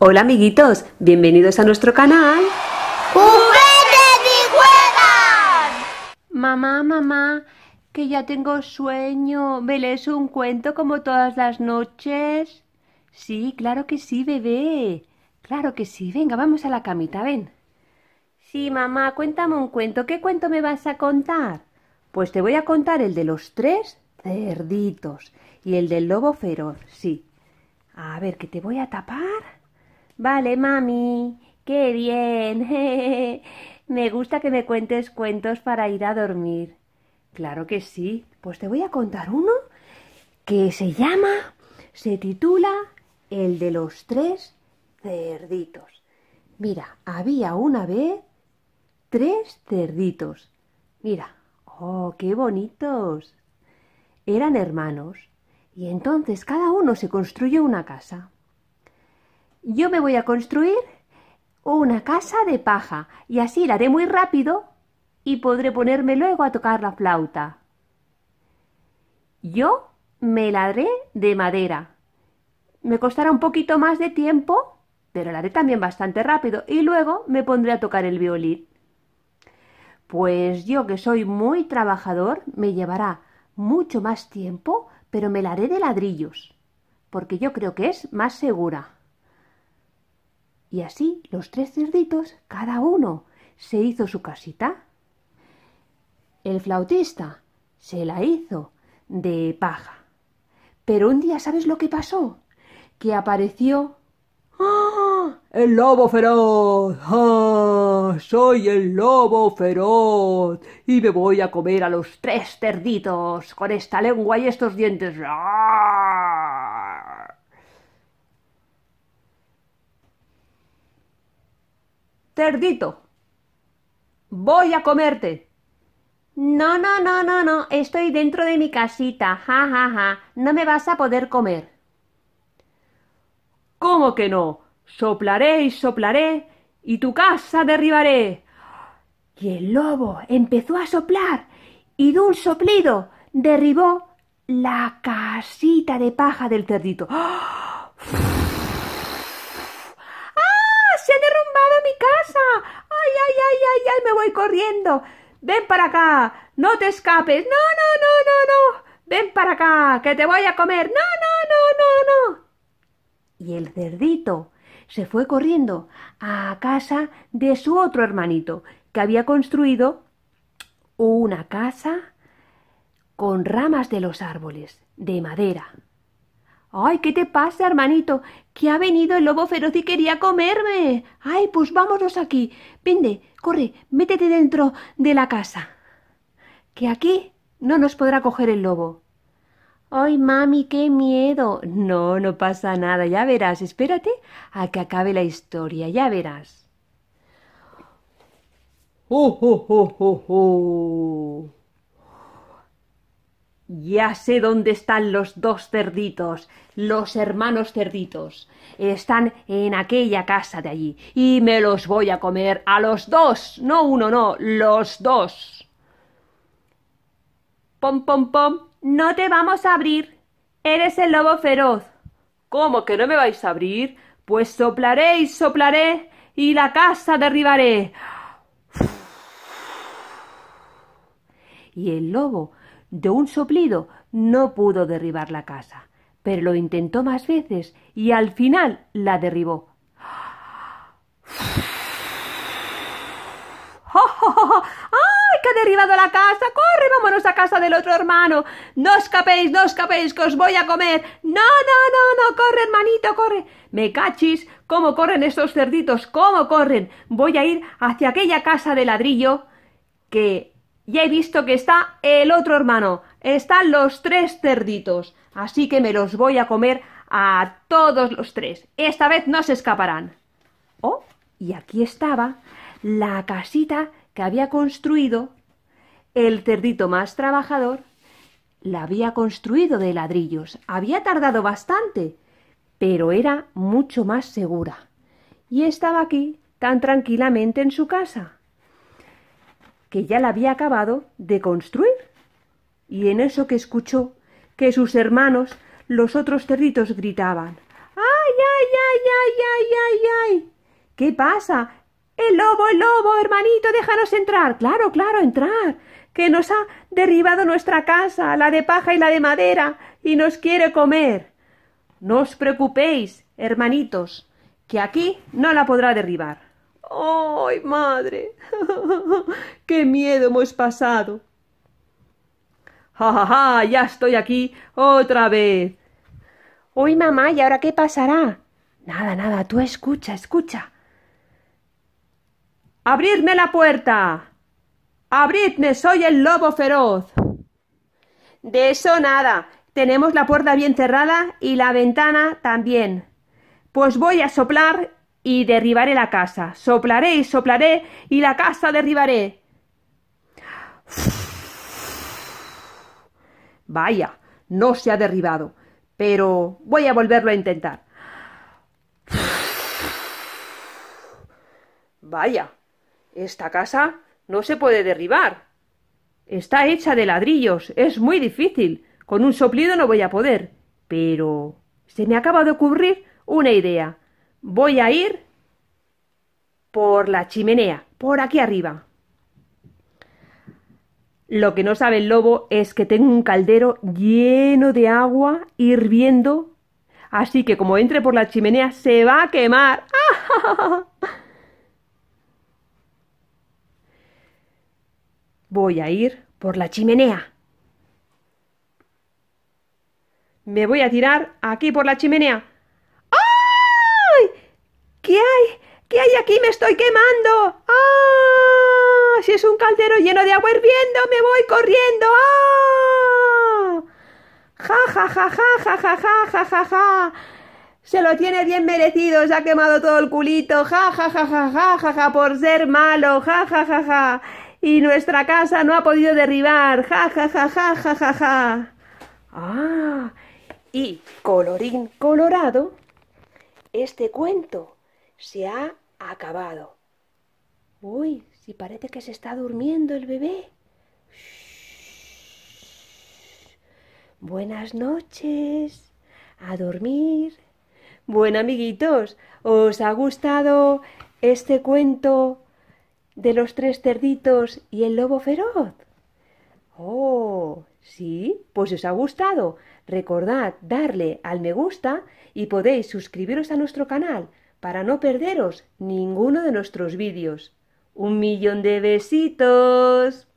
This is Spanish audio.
Hola amiguitos, bienvenidos a nuestro canal. ¡Juguetes y juegas! Mamá, mamá, que ya tengo sueño. ¿Me lees un cuento como todas las noches? Sí, claro que sí, bebé. Claro que sí. Venga, vamos a la camita, ven. Sí, mamá, cuéntame un cuento. ¿Qué cuento me vas a contar? Pues te voy a contar el de los tres cerditos y el del lobo feroz, sí. A ver, que te voy a tapar. Vale, mami, qué bien. me gusta que me cuentes cuentos para ir a dormir. Claro que sí. Pues te voy a contar uno que se llama, se titula El de los tres cerditos. Mira, había una vez tres cerditos. Mira, oh, qué bonitos. Eran hermanos. Y entonces cada uno se construyó una casa yo me voy a construir una casa de paja y así la haré muy rápido y podré ponerme luego a tocar la flauta. Yo me la haré de madera. Me costará un poquito más de tiempo, pero la haré también bastante rápido y luego me pondré a tocar el violín. Pues yo que soy muy trabajador, me llevará mucho más tiempo, pero me la haré de ladrillos, porque yo creo que es más segura. Y así los tres cerditos, cada uno, se hizo su casita. El flautista se la hizo de paja. Pero un día, ¿sabes lo que pasó? Que apareció... ¡Ah! ¡El lobo feroz! ¡Ah! ¡Soy el lobo feroz! Y me voy a comer a los tres cerditos con esta lengua y estos dientes. ¡Ah! Cerdito, voy a comerte. No, no, no, no, no, estoy dentro de mi casita, ja, ja, ja, no me vas a poder comer. ¿Cómo que no? Soplaré y soplaré y tu casa derribaré. Y el lobo empezó a soplar y de un soplido derribó la casita de paja del cerdito. ¡Ah! ay, ay, ay, me voy corriendo. Ven para acá, no te escapes. No, no, no, no, no. Ven para acá, que te voy a comer. No, no, no, no, no. Y el cerdito se fue corriendo a casa de su otro hermanito, que había construido una casa con ramas de los árboles, de madera. ¡Ay, qué te pasa, hermanito! Que ha venido el lobo feroz y quería comerme. ¡Ay, pues vámonos aquí! Vende, corre, métete dentro de la casa. Que aquí no nos podrá coger el lobo. ¡Ay, mami, qué miedo! No, no pasa nada, ya verás. Espérate a que acabe la historia, ya verás. ¡Oh, oh, oh, oh ya sé dónde están los dos cerditos, los hermanos cerditos. Están en aquella casa de allí y me los voy a comer a los dos, no uno, no, los dos. Pom, pom, pom, no te vamos a abrir. Eres el lobo feroz. ¿Cómo que no me vais a abrir? Pues soplaré y soplaré y la casa derribaré. Y el lobo de un soplido, no pudo derribar la casa, pero lo intentó más veces y al final la derribó. ¡Ay, que ha derribado la casa! ¡Corre, vámonos a casa del otro hermano! ¡No escapéis, no escapéis, que os voy a comer! ¡No, no, no, no! ¡Corre, hermanito, corre! ¡Me cachis! ¿Cómo corren esos cerditos? ¿Cómo corren? Voy a ir hacia aquella casa de ladrillo que ya he visto que está el otro hermano. Están los tres cerditos. Así que me los voy a comer a todos los tres. Esta vez no se escaparán. Oh, y aquí estaba la casita que había construido el cerdito más trabajador. La había construido de ladrillos. Había tardado bastante, pero era mucho más segura. Y estaba aquí tan tranquilamente en su casa que ya la había acabado de construir. Y en eso que escuchó que sus hermanos, los otros territos gritaban ¡Ay, ay, ay, ay, ay, ay, ay! ¿Qué pasa? El lobo, el lobo, hermanito, déjanos entrar. Claro, claro, entrar. Que nos ha derribado nuestra casa, la de paja y la de madera, y nos quiere comer. No os preocupéis, hermanitos, que aquí no la podrá derribar. ¡Ay, madre! ¡Qué miedo hemos pasado! ¡Ja, ja, ja! ¡Ya estoy aquí otra vez! Uy, mamá, ¿y ahora qué pasará? Nada, nada, tú escucha, escucha. ¡Abridme la puerta! ¡Abridme! ¡Soy el lobo feroz! De eso nada. Tenemos la puerta bien cerrada y la ventana también. Pues voy a soplar y derribaré la casa. Soplaré y soplaré y la casa derribaré. Vaya, no se ha derribado, pero voy a volverlo a intentar. Vaya, esta casa no se puede derribar. Está hecha de ladrillos, es muy difícil. Con un soplido no voy a poder. Pero... se me acaba de ocurrir una idea voy a ir por la chimenea, por aquí arriba. Lo que no sabe el lobo es que tengo un caldero lleno de agua hirviendo, así que como entre por la chimenea se va a quemar. Voy a ir por la chimenea. Me voy a tirar aquí por la chimenea. ¿Qué hay? ¿Qué hay aquí? Me estoy quemando. ¡Ah! Si es un caldero lleno de agua hirviendo, me voy corriendo. ¡Ah! Ja, ja, ja, ja, ja, ja, ja, ja, ja, Se lo tiene bien merecido, se ha quemado todo el culito. Ja, ja, ja, ja, ja, ja, ja, por ser malo. Ja, ja, ja, ja. Y nuestra casa no ha podido derribar. Ja, ja, ja, ja, ja, ja, ja. Ah, y colorín colorado, este cuento se ha acabado. Uy, si parece que se está durmiendo el bebé. Buenas noches. A dormir. Bueno, amiguitos, ¿os ha gustado este cuento de los tres cerditos y el lobo feroz? Oh, sí, pues os ha gustado. Recordad darle al me gusta y podéis suscribiros a nuestro canal para no perderos ninguno de nuestros vídeos. ¡Un millón de besitos!